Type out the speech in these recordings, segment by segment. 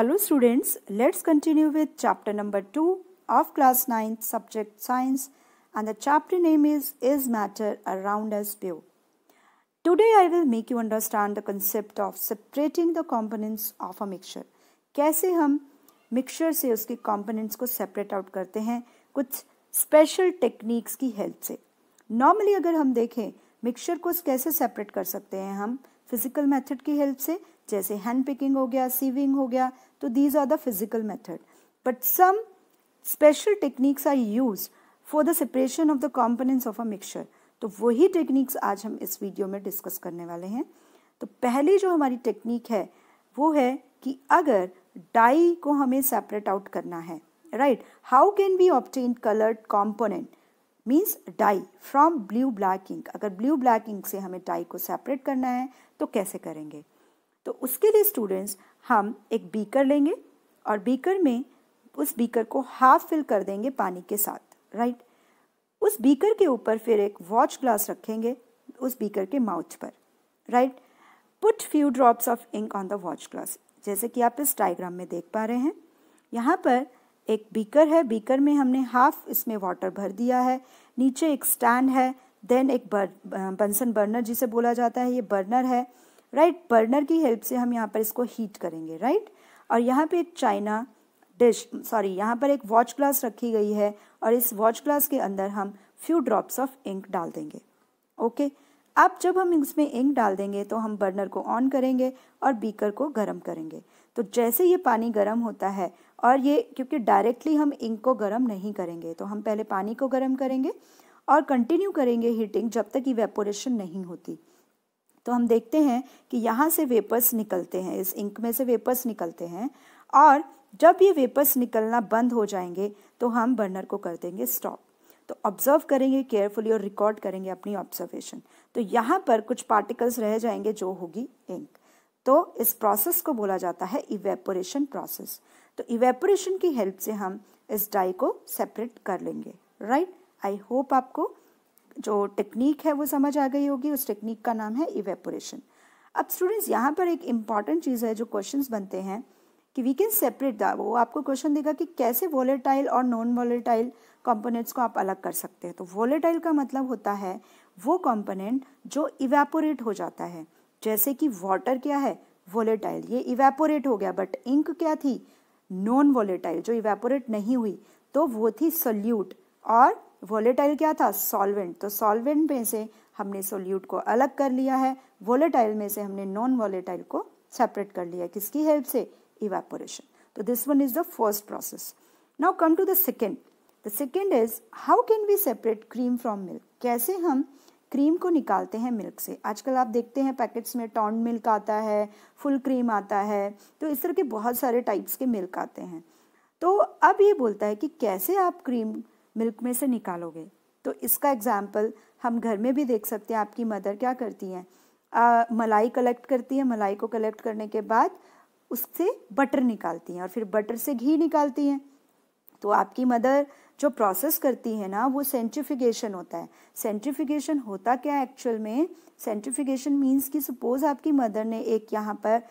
Hello students, let's continue with chapter number 2 of class 9 subject science and the chapter name is Is Matter Around Us View. Today I will make you understand the concept of separating the components of a mixture. कैसे हम mixture से उसके components को separate out करते हैं कुछ special techniques की help से नॉर्मली अगर हम देखें मिक्सचर को कैसे सेपरेट कर सकते हैं हम फिजिकल मेथड की हेल्प से जैसे हैंड पिकिंग हो गया सीविंग हो गया तो these are the physical method but some special techniques are use for the separation of the components of a mixture तो वही टेक्निक्स आज हम इस वीडियो में डिस्कस करने वाले हैं तो पहली जो हमारी टेक्निक है वो है कि अगर डाई को हमें सेपरेट आउट करना है right how can be obtain coloured component means dye from blue black ink अगर ब्लू ब्लैक इंक से हमें डाई को सेपरेट करना है तो कैसे करेंगे तो उसके लिए स्टूडेंट्स हम एक बीकर लेंगे और बीकर में उस बीकर को हाफ फिल कर देंगे पानी के साथ राइट उस बीकर के ऊपर फिर एक वॉच ग्लास रखेंगे उस बीकर के माउथ पर right put few drops of ink on the watch glass जैसे कि आप इस डायग्राम में देख पा रहे हैं यहाँ पर एक बीकर है बीकर में हमने हाफ इसमें वाटर भर दिया है नीचे एक स्टैंड है देन एक बर, बंसन बर्नर जिसे बोला जाता है ये बर्नर है राइट बर्नर की हेल्प से हम यहाँ पर इसको हीट करेंगे राइट और यहाँ पे एक चाइना डिश सॉरी यहाँ पर एक वॉच ग्लास रखी गई है और इस वॉच ग्लास के अंदर हम फ्यू ड्रॉप्स ऑफ इंक डाल देंगे ओके okay? अब जब हम इसमें इंक डाल देंगे तो हम बर्नर को ऑन करेंगे और बीकर को गर्म करेंगे तो जैसे ये पानी गर्म होता है और ये क्योंकि डायरेक्टली हम इंक को गर्म नहीं करेंगे तो हम पहले पानी को गर्म करेंगे और कंटिन्यू करेंगे हीटिंग जब तक इवेपोरेशन नहीं होती तो हम देखते हैं कि यहाँ से वेपर्स निकलते हैं इस इंक में से वेपर्स निकलते हैं और जब ये वेपर्स निकलना बंद हो जाएंगे तो हम बर्नर को कर देंगे स्टॉप तो ऑब्जर्व करेंगे केयरफुली और रिकॉर्ड करेंगे अपनी ऑब्जर्वेशन तो यहाँ पर कुछ पार्टिकल्स रह जाएंगे जो होगी इंक तो इस प्रोसेस को बोला जाता है इवेपोरेशन प्रोसेस तो इवेपोरेशन की हेल्प से हम इस डाई को सेपरेट कर लेंगे राइट आई होप आपको जो टेक्निक है वो समझ आ गई होगी उस टेक्निक का नाम है इवेपोरेशन अब स्टूडेंट्स यहाँ पर एक इम्पॉर्टेंट चीज़ है जो क्वेश्चंस बनते हैं कि वी कैन सेपरेट द वो आपको क्वेश्चन देगा कि कैसे वॉलेटाइल और नॉन वॉलेटाइल कंपोनेंट्स को आप अलग कर सकते हैं तो वॉलेटाइल का मतलब होता है वो कंपोनेंट जो इवेपोरेट हो जाता है जैसे कि वाटर क्या है वोलेटाइल ये इवेपोरेट हो गया बट इंक क्या थी नॉन वॉलेटाइल जो इवेपोरेट नहीं हुई तो वो थी सल्यूट और वोलेटाइल क्या था सॉल्वेंट तो सॉल्वेंट में से हमने सोल्यूट को अलग कर लिया है वोलेटाइल में से हमने नॉन वोलेटाइल को सेपरेट कर लिया किसकी हेल्प से इवेपोरेशन तो this one is the first process now come to the second the second is how can we separate cream from milk कैसे हम क्रीम को निकालते हैं मिल्क से आजकल आप देखते हैं पैकेट्स में टॉन्ड मिल्क आता है फुल क्रीम आता है तो इस तरह के बहुत सारे टाइप्स के मिल्क आते हैं तो अब ये बोलता है कि कैसे आप क्रीम मिल्क में से निकालोगे तो इसका एग्जाम्पल हम घर में भी देख सकते हैं आपकी मदर क्या करती हैं मलाई कलेक्ट करती है मलाई को कलेक्ट करने के बाद उससे बटर निकालती हैं और फिर बटर से घी निकालती हैं तो आपकी मदर जो प्रोसेस करती है ना वो सेंट्रिफिकेशन होता है सेंट्रिफिकेशन होता क्या है एक्चुअल में सेंट्रिफिकेशन मीन्स कि सपोज आपकी मदर ने एक यहाँ पर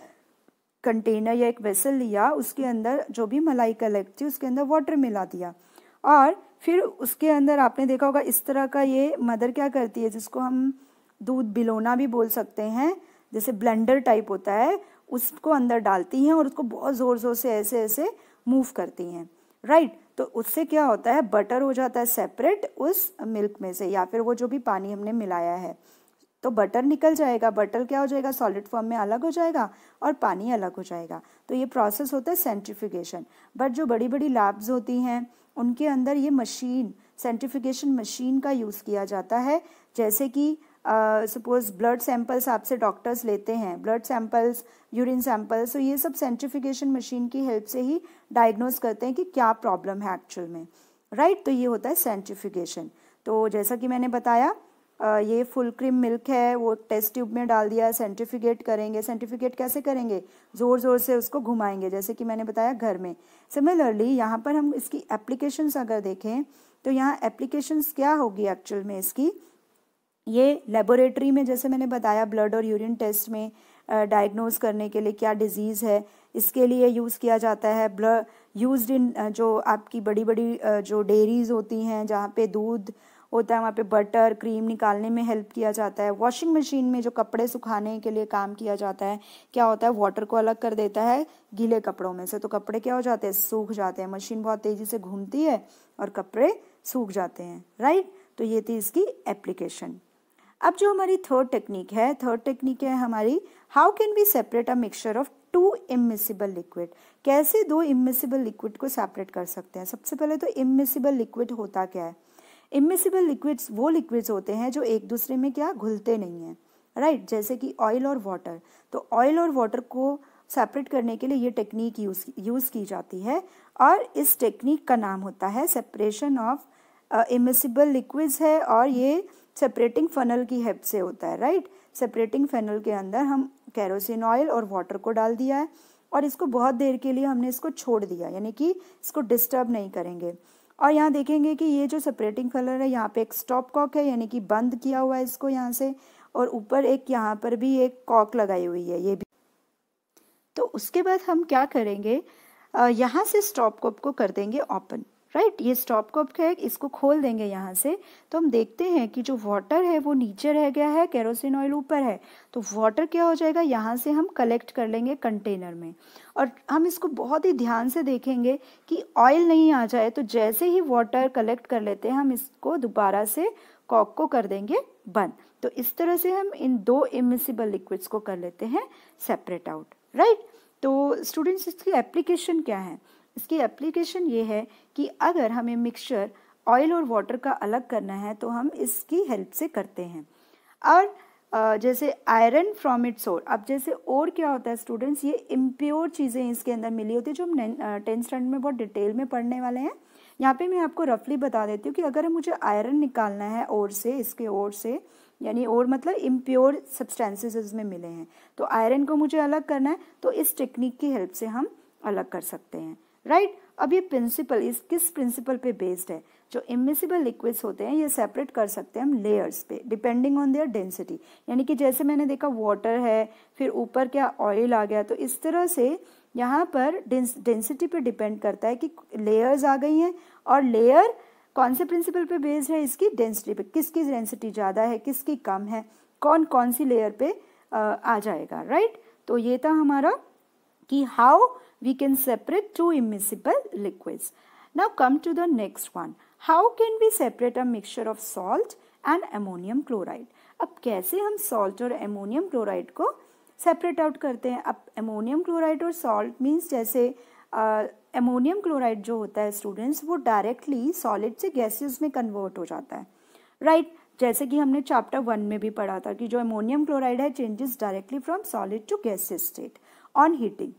कंटेनर या एक वेसल लिया उसके अंदर जो भी मलाई कलेक्ट थी उसके अंदर वाटर मिला दिया और फिर उसके अंदर आपने देखा होगा इस तरह का ये मदर क्या करती है जिसको हम दूध बिलोना भी बोल सकते हैं जैसे ब्लेंडर टाइप होता है उसको अंदर डालती हैं और उसको बहुत ज़ोर ज़ोर से ऐसे ऐसे मूव करती हैं राइट तो उससे क्या होता है बटर हो जाता है सेपरेट उस मिल्क में से या फिर वो जो भी पानी हमने मिलाया है तो बटर निकल जाएगा बटर क्या हो जाएगा सॉलिड फॉर्म में अलग हो जाएगा और पानी अलग हो जाएगा तो ये प्रोसेस होता है सेंट्रिफिकेशन बट जो बड़ी बड़ी लैब्स होती हैं उनके अंदर ये मशीन सेंट्रिफिकेशन मशीन का यूज़ किया जाता है जैसे कि सपोज ब्लड सैंपल्स आपसे डॉक्टर्स लेते हैं ब्लड सैंपल्स यूरिन सैंपल्स तो ये सब सेंट्रिफिकेशन मशीन की हेल्प से ही डायग्नोज करते हैं कि क्या प्रॉब्लम है एक्चुअल में राइट right? तो ये होता है सेंट्रिफिकेशन तो जैसा कि मैंने बताया ये फुल क्रीम मिल्क है वो टेस्ट ट्यूब में डाल दिया सेंट्रीफिकेट करेंगे सेंट्रीफिकेट कैसे करेंगे ज़ोर ज़ोर से उसको घुमाएंगे जैसे कि मैंने बताया घर में सिमिलरली यहाँ पर हम इसकी एप्लीकेशंस अगर देखें तो यहाँ एप्लीकेशंस क्या होगी एक्चुअल में इसकी ये लेबोरेटरी में जैसे मैंने बताया ब्लड और यूरिन टेस्ट में डायग्नोज करने के लिए क्या डिजीज़ है इसके लिए यूज़ किया जाता है ब्लड यूज इन जो आपकी बड़ी बड़ी जो डेयरीज होती हैं जहाँ पे दूध होता है वहाँ पे बटर क्रीम निकालने में हेल्प किया जाता है वॉशिंग मशीन में जो कपड़े सुखाने के लिए काम किया जाता है क्या होता है वाटर को अलग कर देता है गीले कपड़ों में से तो कपड़े क्या हो जाते हैं सूख जाते हैं मशीन बहुत तेज़ी से घूमती है और कपड़े सूख जाते हैं राइट तो ये थी इसकी एप्लीकेशन अब जो हमारी थर्ड टेक्निक है थर्ड टेक्निक है हमारी how can be separate a mixture of two immiscible liquid कैसे दो इमिसिबल लिक्विड को सेपरेट कर सकते हैं सबसे पहले तो इमिसिबल लिक्विड होता क्या है इमिसिबल लिक्विड्स वो लिक्विड्स होते हैं जो एक दूसरे में क्या घुलते नहीं हैं राइट right? जैसे कि ऑयल और वाटर तो ऑयल और वाटर को सेपरेट करने के लिए ये टेक्निक यूज यूज़ की जाती है और इस टेक्निक का नाम होता है सेपरेशन ऑफ इमिसिबल लिक्विड्स है और ये सेपरेटिंग फनल की हेल्प से होता है राइट सेपरेटिंग फनल के अंदर हम कैरोसिन ऑयल और वाटर को डाल दिया है और इसको बहुत देर के लिए हमने इसको छोड़ दिया यानी कि इसको डिस्टर्ब नहीं करेंगे और यहाँ देखेंगे कि ये जो सेपरेटिंग कलर है यहाँ पे एक स्टॉप कॉक है यानी कि बंद किया हुआ है इसको यहाँ से और ऊपर एक यहाँ पर भी एक कॉक लगाई हुई है ये भी तो उसके बाद हम क्या करेंगे यहाँ से स्टॉप कॉप को कर देंगे ओपन राइट right? ये स्टॉप कॉप क्या है इसको खोल देंगे यहाँ से तो हम देखते हैं कि जो वाटर है वो नीचे रह गया है केरोसिन ऑयल ऊपर है तो वाटर क्या हो जाएगा यहाँ से हम कलेक्ट कर लेंगे कंटेनर में और हम इसको बहुत ही ध्यान से देखेंगे कि ऑयल नहीं आ जाए तो जैसे ही वाटर कलेक्ट कर लेते हैं हम इसको दोबारा से कॉक को कर देंगे बंद तो इस तरह से हम इन दो इमिसिबल लिक्विड्स को कर लेते हैं सेपरेट आउट राइट तो स्टूडेंट्स इसकी एप्लीकेशन क्या है इसकी एप्लीकेशन ये है कि अगर हमें मिक्सचर ऑयल और वाटर का अलग करना है तो हम इसकी हेल्प से करते हैं और जैसे आयरन फ्रॉम इट्स ओर अब जैसे और क्या होता है स्टूडेंट्स ये इम्प्योर चीज़ें इसके अंदर मिली होती है जो हम टेंथ स्टैंडर्ड में बहुत डिटेल में पढ़ने वाले हैं यहाँ पे मैं आपको रफली बता देती हूँ कि अगर मुझे आयरन निकालना है ओर से इसके ओर से यानी और मतलब इम्प्योर सब्सटेंसेज इसमें मिले हैं तो आयरन को मुझे अलग करना है तो इस टेक्निक की हेल्प से हम अलग कर सकते हैं राइट अब ये प्रिंसिपल इस किस प्रिंसिपल पे बेस्ड है जो इमिसिबल लिक्विड्स होते हैं ये सेपरेट कर सकते हैं हम लेयर्स पे डिपेंडिंग ऑन देयर डेंसिटी यानी कि जैसे मैंने देखा वाटर है फिर ऊपर क्या ऑयल आ गया तो इस तरह से यहाँ पर डेंसिटी पे डिपेंड करता है कि लेयर्स आ गई हैं और लेयर कौन से प्रिंसिपल पे बेस्ड है इसकी डेंसिटी पे किसकी डेंसिटी ज़्यादा है किसकी कम है कौन कौन सी लेयर पे आ जाएगा राइट तो ये था हमारा कि how we can separate two immiscible liquids. Now come to the next one. How can we separate a mixture of salt and ammonium chloride? ab kaise hum salt aur ammonium chloride ko separate out karte hain ab ammonium chloride और salt means jaise uh, ammonium chloride jo hota hai students wo directly solid se gaseous mein convert ho jata hai right? जैसे कि हमने chapter one में भी पढ़ा था कि जो अमोनियम क्लोराइड है changes directly from solid to gases state on heating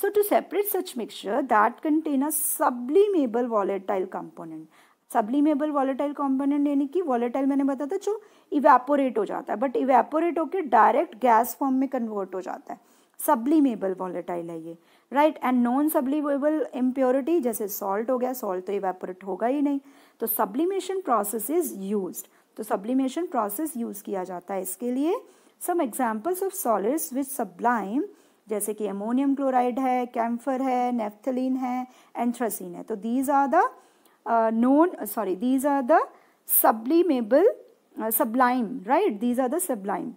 So to separate such mixture that contain a sublimable volatile component sublimable volatile component यानी कि वॉलेटाइल मैंने बताया था जो इवेपोरेट हो जाता है बट इवेपोरेट होकर डायरेक्ट गैस फॉर्म में कन्वर्ट हो जाता है सब्लिमेबल वॉलेटाइल है ये right and non sublimable impurity जैसे सॉल्ट हो गया सॉल्ट तो इवेपोरेट होगा ही नहीं तो सब्लीमेशन प्रोसेस इज यूज तो सब्लीमेशन प्रोसेस यूज किया जाता है इसके लिए some examples of solids which sublime जैसे कि अमोनियम क्लोराइड है कैम्फर है नेफ्थलीन है एंथ्रासीन है तो these are the known sorry these are the sublimable sublime right these are the sublime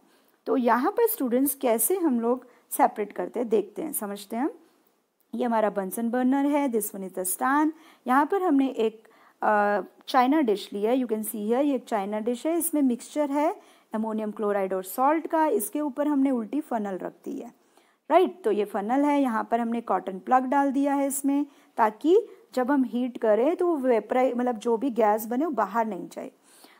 तो यहाँ पर स्टूडेंट्स कैसे हम लोग सेपरेट करते हैं देखते हैं समझते हैं ये हमारा बंसन बर्नर है this one is the stand यहाँ पर हमने एक चाइना डिश लिया यू कैन सी हियर ये एक चाइना डिश है इसमें मिक्सचर है एमोनियम क्लोराइड और सॉल्ट का इसके ऊपर हमने उल्टी फनल रख दी है राइट तो ये फनल है यहाँ पर हमने कॉटन प्लग डाल दिया है इसमें ताकि जब हम हीट करें तो वो वेपराइ मतलब जो भी गैस बने वो बाहर नहीं जाए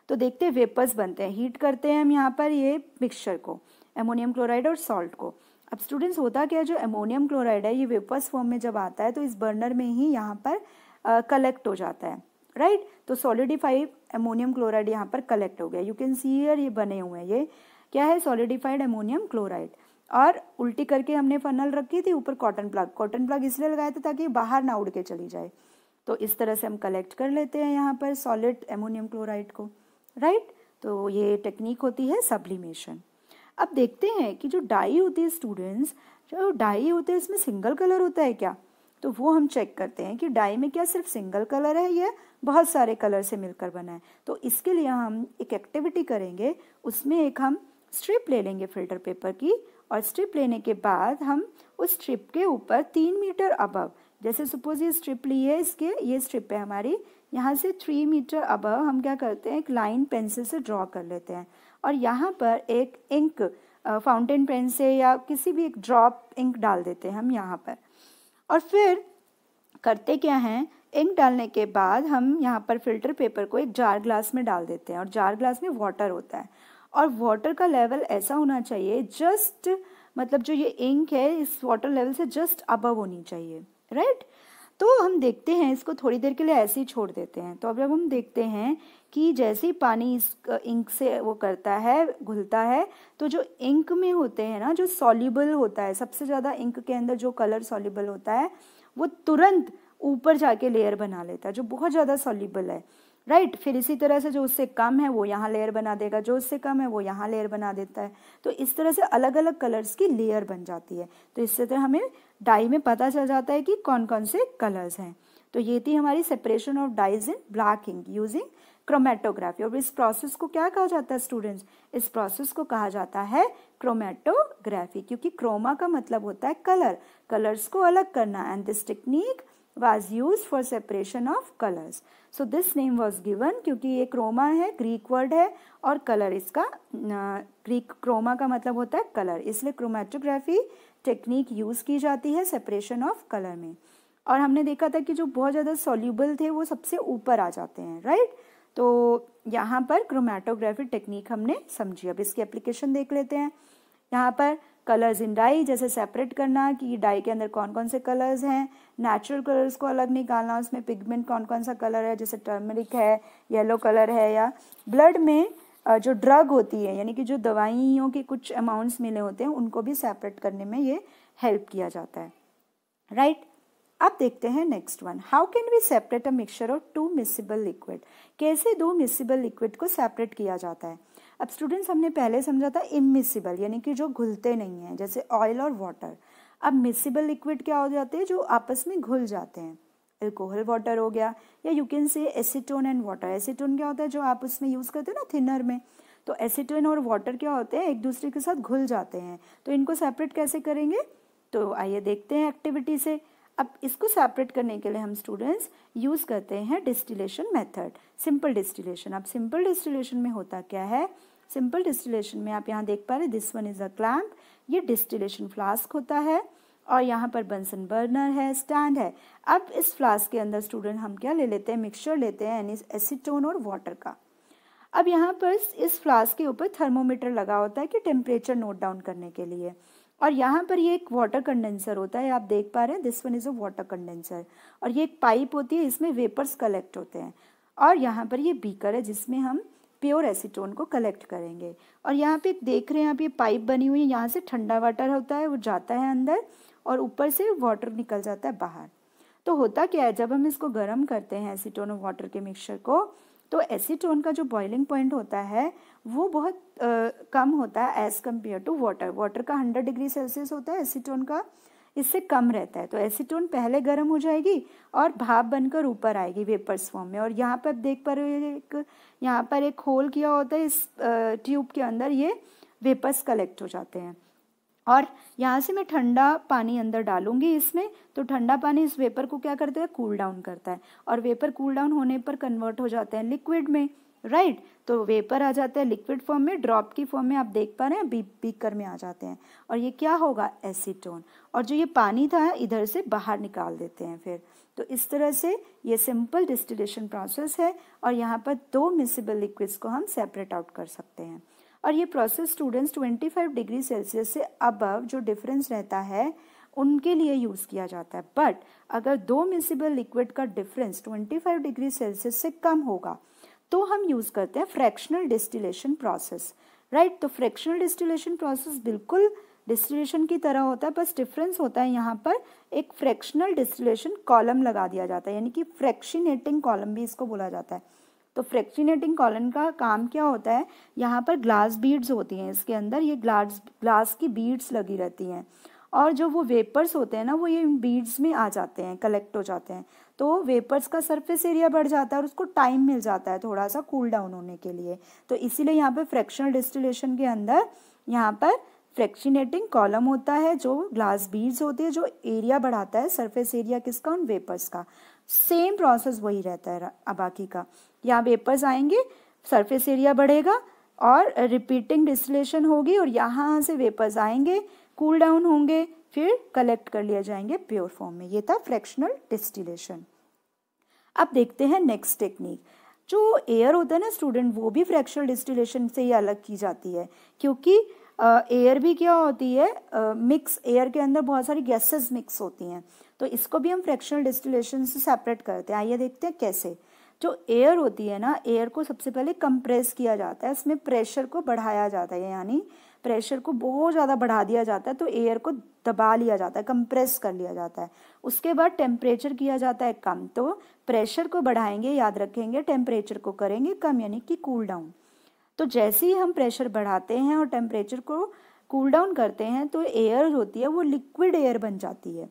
तो देखते हैं वेपर्स बनते हैं हीट करते हैं हम यहाँ पर ये मिक्सचर को अमोनियम क्लोराइड और सॉल्ट को अब स्टूडेंट्स होता क्या है जो एमोनियम क्लोराइड है ये वेपर्स फॉर्म में जब आता है तो इस बर्नर में ही यहाँ पर कलेक्ट हो जाता है राइट तो सॉलिडिफाइड अमोनियम क्लोराइड यहाँ पर कलेक्ट हो गया यू कैन सी ये बने हुए हैं ये क्या है सॉलिडिफाइड एमोनियम क्लोराइड और उल्टी करके हमने फनल रखी थी ऊपर कॉटन प्लग कॉटन प्लग इसलिए लगाया था ताकि बाहर ना उड़ के चली जाए तो इस तरह से हम कलेक्ट कर लेते हैं यहाँ पर सॉलिड एमोनियम क्लोराइड को राइट तो ये टेक्निक होती है सब्लिमेशन अब देखते हैं कि जो डाई होती है स्टूडेंट्स जो डाई होते हैं इसमें सिंगल कलर होता है क्या तो वो हम चेक करते हैं कि डाई में क्या सिर्फ सिंगल कलर है या बहुत सारे कलर से मिलकर बना है तो इसके लिए हम एक एक्टिविटी करेंगे उसमें एक हम स्ट्रिप ले लेंगे फिल्टर पेपर की और स्ट्रिप लेने के बाद हम उस स्ट्रिप के ऊपर तीन मीटर अबव जैसे सपोज ये स्ट्रिप ली है इसके ये स्ट्रिप है हमारी यहाँ से थ्री मीटर अबव हम क्या करते हैं एक लाइन पेंसिल से ड्रॉ कर लेते हैं और यहाँ पर एक इंक फाउंटेन पेन से या किसी भी एक ड्रॉप इंक डाल देते हैं हम यहाँ पर और फिर करते क्या हैं इंक डालने के बाद हम यहाँ पर फिल्टर पेपर को एक जार ग्लास में डाल देते हैं और जार ग्लास में वाटर होता है और वाटर का लेवल ऐसा होना चाहिए जस्ट मतलब जो ये इंक है इस वाटर लेवल से जस्ट अबव होनी चाहिए राइट तो हम देखते हैं इसको थोड़ी देर के लिए ऐसे ही छोड़ देते हैं तो अब जब हम देखते हैं कि जैसे ही पानी इस इंक से वो करता है घुलता है तो जो इंक में होते हैं ना जो सॉल्यूबल होता है सबसे ज़्यादा इंक के अंदर जो कलर सॉल्यूबल होता है वो तुरंत ऊपर जाके लेयर बना लेता है जो बहुत ज़्यादा सॉल्यूबल है राइट फिर इसी तरह से जो उससे कम है वो यहाँ लेयर बना देगा जो उससे कम है वो यहाँ लेयर बना देता है तो इस तरह से अलग अलग कलर्स की लेयर बन जाती है तो इससे तरह तो हमें डाई में पता चल जाता है कि कौन कौन से कलर्स हैं तो ये थी हमारी separation of dyes in black ink using chromatography और इस प्रोसेस को क्या कहा जाता है स्टूडेंट्स इस प्रोसेस को कहा जाता है क्रोमेटोग्राफी क्योंकि क्रोमा का मतलब होता है कलर कलर्स को अलग करना and this technique was use for separation of colours so this name was given क्योंकि ये क्रोमा है ग्रीक वर्ड है और कलर इसका ग्रीक क्रोमा का मतलब होता है कलर इसलिए क्रोमेटोग्राफी टेक्निक यूज की जाती है सेपरेशन ऑफ कलर में और हमने देखा था कि जो बहुत ज़्यादा सोल्यूबल थे वो सबसे ऊपर आ जाते हैं राइट तो यहाँ पर क्रोमेटोग्राफी टेक्निक हमने समझी अब इसकी एप्लीकेशन देख लेते हैं यहाँ पर कलर्स इन डाई जैसे सेपरेट करना कि डाई के अंदर कौन कौन से कलर्स हैं नेचुरल कलर्स को अलग निकालना उसमें पिगमेंट कौन कौन सा कलर है जैसे टर्मरिक है येलो कलर है या ब्लड में जो ड्रग होती है यानी कि जो दवाइयों के कुछ अमाउंट्स मिले होते हैं उनको भी सेपरेट करने में ये हेल्प किया जाता है राइट right? अब देखते हैं next one how can we separate a mixture of two miscible liquid कैसे दो मिसिबल लिक्विड को सेपरेट किया जाता है अब स्टूडेंट्स हमने पहले समझा था इमिसिबल यानी कि जो घुलते नहीं हैं जैसे ऑयल और वाटर अब मिसिबल लिक्विड क्या हो जाते हैं जो आपस में घुल जाते हैं एल्कोहल वाटर हो गया या you can say acetone and water acetone क्या होता है जो आप उसमें यूज़ करते हैं ना थिनर में तो एसीटोन और वाटर क्या होते हैं एक दूसरे के साथ घुल जाते हैं तो इनको सेपरेट कैसे करेंगे तो आइए देखते हैं एक्टिविटी से अब इसको सेपरेट करने के लिए हम स्टूडेंट्स यूज़ करते हैं डिस्टिलेशन मेथड सिंपल डिस्टिलेशन अब सिंपल डिस्टिलेशन में होता क्या है सिंपल डिस्टिलेशन में आप यहाँ देख पा रहे this one is a clamp ये डिस्टिलेशन फ्लास्क होता है और यहाँ पर बंसन बर्नर है स्टैंड है अब इस फ्लास्क के अंदर स्टूडेंट हम क्या ले लेते हैं मिक्सचर लेते हैं एनिस एसिटोन और वाटर का अब यहाँ पर इस फ्लास्क के ऊपर थर्मोमीटर लगा होता है कि टेम्परेचर नोट डाउन करने के लिए और यहाँ पर ये एक वाटर कंडेंसर होता है आप देख पा रहे हैं this one is a water condenser और ये एक पाइप होती है इसमें वेपर्स कलेक्ट होते हैं और यहाँ पर ये बीकर है जिसमें हम प्योर एसीटोन को कलेक्ट करेंगे और यहाँ पे देख रहे हैं आप ये पाइप बनी हुई है यहाँ से ठंडा वाटर होता है वो जाता है अंदर और ऊपर से वाटर निकल जाता है बाहर तो होता क्या है जब हम इसको गर्म करते हैं एसीटोन और वाटर के मिक्सचर को तो एसीटोन का जो बॉइलिंग पॉइंट होता है वो बहुत आ, कम होता है as compare to water water का हंड्रेड डिग्री सेल्सियस होता है एसीटोन का इससे कम रहता है तो एसीटोन पहले गर्म हो जाएगी और भाप बनकर ऊपर आएगी वेपर्स फॉर्म में और यहाँ पर देख पा रहे हो एक यहाँ पर एक होल किया होता है इस ट्यूब के अंदर ये वेपर्स कलेक्ट हो जाते हैं और यहाँ से मैं ठंडा पानी अंदर डालूंगी इसमें तो ठंडा पानी इस वेपर को क्या करता है कूल डाउन करता है और वेपर कूल डाउन होने पर कन्वर्ट हो जाता है लिक्विड में राइट right? तो वेपर आ जाता है लिक्विड फॉर्म में ड्रॉप की फॉर्म में आप देख पा रहे हैं बी बीकर में आ जाते हैं और ये क्या होगा एसीटोन और जो ये पानी था इधर से बाहर निकाल देते हैं फिर तो इस तरह से ये सिंपल डिस्टिलेशन प्रोसेस है और यहाँ पर दो मिसिबल लिक्विड्स को हम सेपरेट आउट कर सकते हैं और ये प्रोसेस स्टूडेंट्स 25 डिग्री सेल्सियस से अबव जो डिफरेंस रहता है उनके लिए यूज़ किया जाता है बट अगर दो मिसिबल लिक्विड का डिफरेंस 25 डिग्री सेल्सियस से कम होगा तो हम यूज़ करते हैं फ्रैक्शनल डिस्टिलेशन प्रोसेस राइट तो फ्रैक्शनल डिस्टिलेशन प्रोसेस बिल्कुल डिस्टिलेशन की तरह होता है बस डिफरेंस होता है यहाँ पर एक फ्रैक्शनल डिस्टिलेशन कॉलम लगा दिया जाता है यानी कि फ्रैक्शीनेटिंग कॉलम भी इसको बोला जाता है तो फ्रैक्शीनेटिंग कॉलम का काम क्या होता है यहाँ पर ग्लास बीड्स होती हैं इसके अंदर ये ग्लास ग्लास की बीड्स लगी रहती हैं और जो वो वेपर्स होते हैं ना वो ये बीड्स में आ जाते हैं कलेक्ट हो जाते हैं तो वेपर्स का सरफेस एरिया बढ़ जाता है और उसको टाइम मिल जाता है थोड़ा सा कूल डाउन होने के लिए तो इसीलिए यहाँ पर फ्रैक्शनल डिस्टिलेशन के अंदर यहाँ पर फ्रैक्शनेटिंग कॉलम होता है जो ग्लास बीड्स होती है जो एरिया बढ़ाता है सरफेस एरिया किसका उन वेपर्स का सेम प्रोसेस वही रहता है अबाकी का यहाँ वेपर्स आएंगे सरफेस एरिया बढ़ेगा और रिपीटिंग डिस्टिलेशन होगी और यहाँ से वेपर्स आएंगे कूल डाउन होंगे फिर कलेक्ट कर लिया जाएंगे प्योर फॉर्म में ये था फ्रैक्शनल डिस्टिलेशन अब देखते हैं नेक्स्ट टेक्निक जो एयर होता है ना स्टूडेंट वो भी फ्रैक्शनल डिस्टिलेशन से ही अलग की जाती है क्योंकि एयर भी क्या होती है मिक्स एयर के अंदर बहुत सारी गैसेस मिक्स होती हैं तो इसको भी हम फ्रैक्शनल डिस्टिलेशन से सेपरेट करते हैं आइए देखते हैं कैसे जो एयर होती है ना एयर को सबसे पहले कंप्रेस किया जाता है इसमें प्रेशर को बढ़ाया जाता है यानी प्रेशर को बहुत ज़्यादा बढ़ा दिया जाता है तो एयर को दबा लिया जाता है कंप्रेस कर लिया जाता है उसके बाद टेम्परेचर किया जाता है कम तो प्रेशर को बढ़ाएंगे याद रखेंगे टेम्परेचर को करेंगे कम यानी कि कूल डाउन तो जैसे ही हम प्रेशर बढ़ाते हैं और टेम्परेचर को कूल डाउन करते हैं तो एयर होती है वो लिक्विड एयर बन जाती है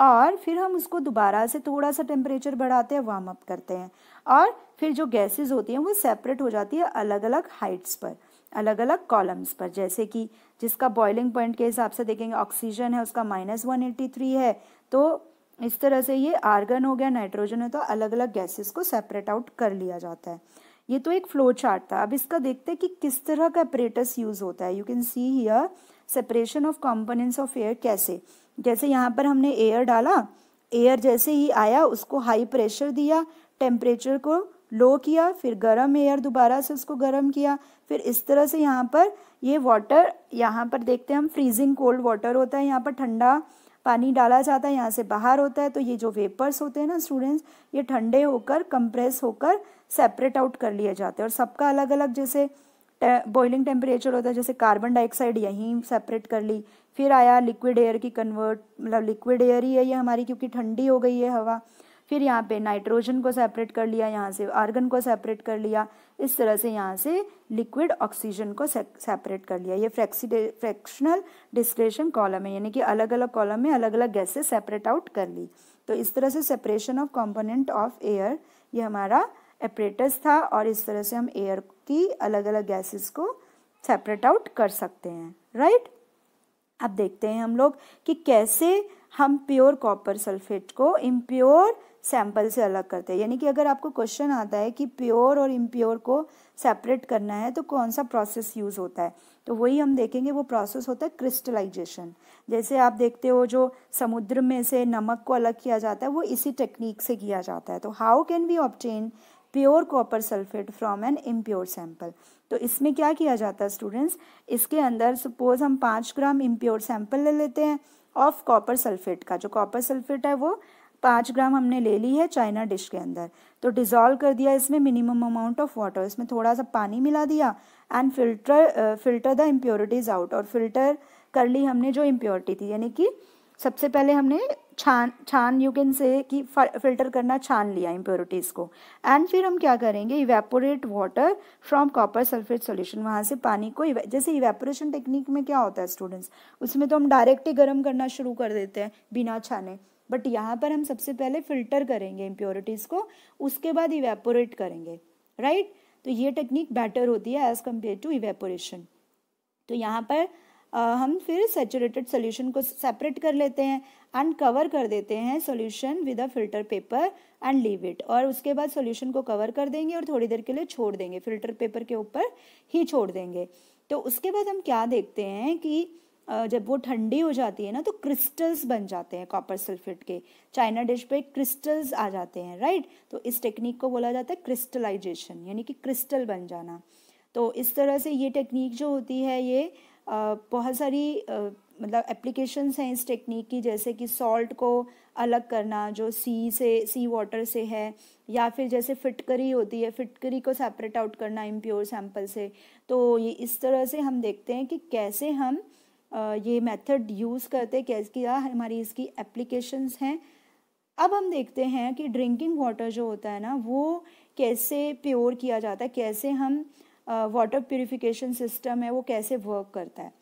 और फिर हम उसको दोबारा से थोड़ा सा टेम्परेचर बढ़ाते हैं वार्म अप करते हैं और फिर जो गैसेस होती हैं वो सेपरेट हो जाती है अलग अलग हाइट्स पर अलग अलग कॉलम्स पर जैसे कि जिसका बॉइलिंग पॉइंट के हिसाब से देखेंगे ऑक्सीजन है उसका माइनस वन एट्टी थ्री है तो इस तरह से ये आर्गन हो गया नाइट्रोजन है तो अलग अलग गैसेस को सेपरेट आउट कर लिया जाता है ये तो एक फ्लो चार्ट था अब इसका देखते हैं कि किस तरह का अपरेटस यूज होता है you can see here separation of components of air कैसे जैसे यहाँ पर हमने एयर डाला एयर जैसे ही आया उसको हाई प्रेशर दिया टेम्परेचर को लो किया फिर गर्म एयर दोबारा से उसको गर्म किया फिर इस तरह से यहाँ पर ये वाटर यहाँ पर देखते हैं हम फ्रीजिंग कोल्ड वाटर होता है यहाँ पर ठंडा पानी डाला जाता है यहाँ से बाहर होता है तो ये जो वेपर्स होते हैं ना स्टूडेंट्स ये ठंडे होकर कंप्रेस होकर सेपरेट आउट कर लिए जाते हैं और सबका अलग अलग जैसे बॉइलिंग टेम्परेचर होता है जैसे कार्बन डाइऑक्साइड यहीं सेपरेट कर ली फिर आया लिक्विड एयर की कन्वर्ट मतलब लिक्विड एयर ही है ये हमारी क्योंकि ठंडी हो गई है हवा फिर यहाँ पे नाइट्रोजन को सेपरेट कर लिया यहाँ से आर्गन को सेपरेट कर लिया इस तरह से यहाँ से लिक्विड ऑक्सीजन को सेपरेट कर लिया ये फ्रैक्सीडे फ्रैक्शनल डिस्क्रेशन कॉलम है यानी कि अलग अलग कॉलम में अलग अलग गैसेस सेपरेट आउट कर ली तो इस तरह से separation of component of air ये हमारा एपरेटस था और इस तरह से हम एयर की अलग अलग गैसेस को सेपरेट आउट कर सकते हैं राइट अब देखते हैं हम लोग कि कैसे हम प्योर कॉपर सल्फेट को इम्प्योर सैम्पल से अलग करते हैं यानी कि अगर आपको क्वेश्चन आता है कि प्योर और इम्प्योर को सेपरेट करना है तो कौन सा प्रोसेस यूज़ होता है तो वही हम देखेंगे वो प्रोसेस होता है क्रिस्टलाइजेशन जैसे आप देखते हो जो समुद्र में से नमक को अलग किया जाता है वो इसी टेक्निक से किया जाता है तो how can we obtain pure copper sulphate from an impure sample तो इसमें क्या किया जाता है स्टूडेंट्स इसके अंदर सपोज हम पाँच ग्राम इम्प्योर सैम्पल ले लेते हैं ऑफ कॉपर सल्फेट का जो कॉपर सल्फेट है वो पाँच ग्राम हमने ले ली है चाइना डिश के अंदर तो डिज़ोल्व कर दिया इसमें मिनिमम अमाउंट ऑफ वाटर इसमें थोड़ा सा पानी मिला दिया and filter filter the impurities out और फिल्टर कर ली हमने जो इम्प्योरिटी थी यानी कि सबसे पहले हमने छान छान यू कैन से कि फिल्टर करना छान लिया इम्प्योरिटीज़ को एंड फिर हम क्या करेंगे evaporate water from copper sulphate solution वहाँ से पानी को जैसे इवेपोरेशन टेक्निक में क्या होता है स्टूडेंट्स उसमें तो हम डायरेक्ट ही गर्म करना शुरू कर देते हैं बिना छाने बट यहाँ पर हम सबसे पहले फिल्टर करेंगे इम्प्योरिटीज़ को उसके बाद इवेपोरेट करेंगे राइट right? तो ये टेक्निक बेटर होती है एज़ कम्पेयर टू इवेपोरेशन तो यहाँ पर आ, हम फिर सेचुरेटेड सोल्यूशन को सेपरेट कर लेते हैं एंड कवर कर देते हैं solution with a filter paper and leave it और उसके बाद सोल्यूशन को कवर कर देंगे और थोड़ी देर के लिए छोड़ देंगे फिल्टर पेपर के ऊपर ही छोड़ देंगे तो उसके बाद हम क्या देखते हैं कि जब वो ठंडी हो जाती है ना तो क्रिस्टल्स बन जाते हैं कॉपर सल्फेट के चाइना डिश पे क्रिस्टल्स आ जाते हैं राइट तो इस टेक्निक को बोला जाता है क्रिस्टलाइजेशन यानी कि क्रिस्टल बन जाना तो इस तरह से ये टेक्निक जो होती है ये बहुत सारी मतलब एप्लीकेशंस हैं इस टेक्निक की जैसे कि सॉल्ट को अलग करना जो सी से सी वाटर से है या फिर जैसे फिटकरी होती है फिटकरी को सेपरेट आउट करना इम्प्योर सैम्पल से तो ये इस तरह से हम देखते हैं कि कैसे हम ये मेथड यूज़ करते कैस कैसे किया हमारी इसकी एप्लीकेशंस हैं अब हम देखते हैं कि ड्रिंकिंग वाटर जो होता है ना वो कैसे प्योर किया जाता है कैसे हम वाटर प्योरीफिकेशन सिस्टम है वो कैसे वर्क करता है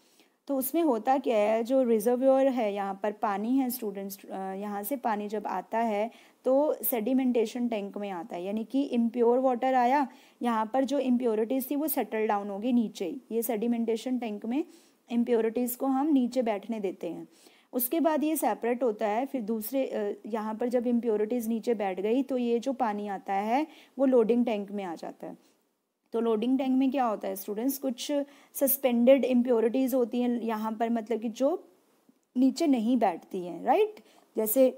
तो उसमें होता क्या है जो रिजर्व्योर है यहाँ पर पानी है स्टूडेंट्स यहाँ से पानी जब आता है तो सेडिमेंटेशन टैंक में आता है यानी कि इम्प्योर वाटर आया यहाँ पर जो इम्प्योरिटीज़ थी वो सेटल डाउन होगी नीचे ये सेडिमेंटेशन टैंक में इम्प्योरिटीज़ को हम नीचे बैठने देते हैं उसके बाद ये सेपरेट होता है फिर दूसरे यहाँ पर जब इम्प्योरिटीज़ नीचे बैठ गई तो ये जो पानी आता है वो लोडिंग टैंक में आ जाता है तो लोडिंग टैंक में क्या होता है स्टूडेंट्स कुछ सस्पेंडेड इम्प्योरिटीज़ होती हैं यहाँ पर मतलब कि जो नीचे नहीं बैठती हैं राइट जैसे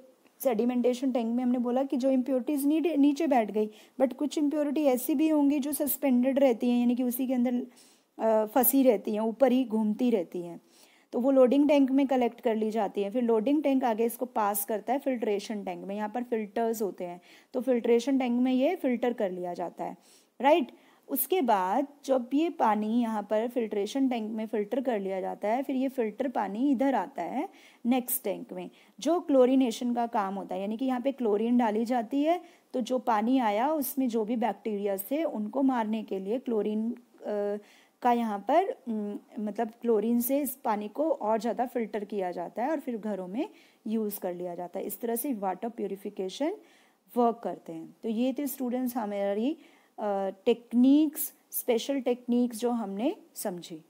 सेडिमेंटेशन टैंक में हमने बोला कि जो इम्प्योरिटीज़ नीचे बैठ गई बट कुछ इम्प्योरिटी ऐसी भी होंगी जो सस्पेंडेड रहती हैं यानी कि उसी के अंदर फंसी रहती हैं ऊपर ही घूमती रहती हैं तो वो लोडिंग टैंक में कलेक्ट कर ली जाती है फिर लोडिंग टैंक आगे इसको पास करता है फिल्ट्रेशन टैंक में यहाँ पर फिल्टर्स होते हैं तो फिल्ट्रेशन टैंक में ये फिल्टर कर लिया जाता है राइट उसके बाद जब ये पानी यहाँ पर फिल्ट्रेशन टैंक में फिल्टर कर लिया जाता है फिर ये फिल्टर पानी इधर आता है नेक्स्ट टैंक में जो क्लोरीनेशन का काम होता है यानी कि यहाँ पे क्लोरीन डाली जाती है तो जो पानी आया उसमें जो भी बैक्टीरिया थे उनको मारने के लिए क्लोरीन का यहाँ पर मतलब क्लोरीन से इस पानी को और ज़्यादा फिल्टर किया जाता है और फिर घरों में यूज़ कर लिया जाता है इस तरह से वाटर प्योरिफिकेशन वर्क करते हैं तो ये थे स्टूडेंट्स हमारी टेक्निक्स स्पेशल टेक्निक्स जो हमने समझी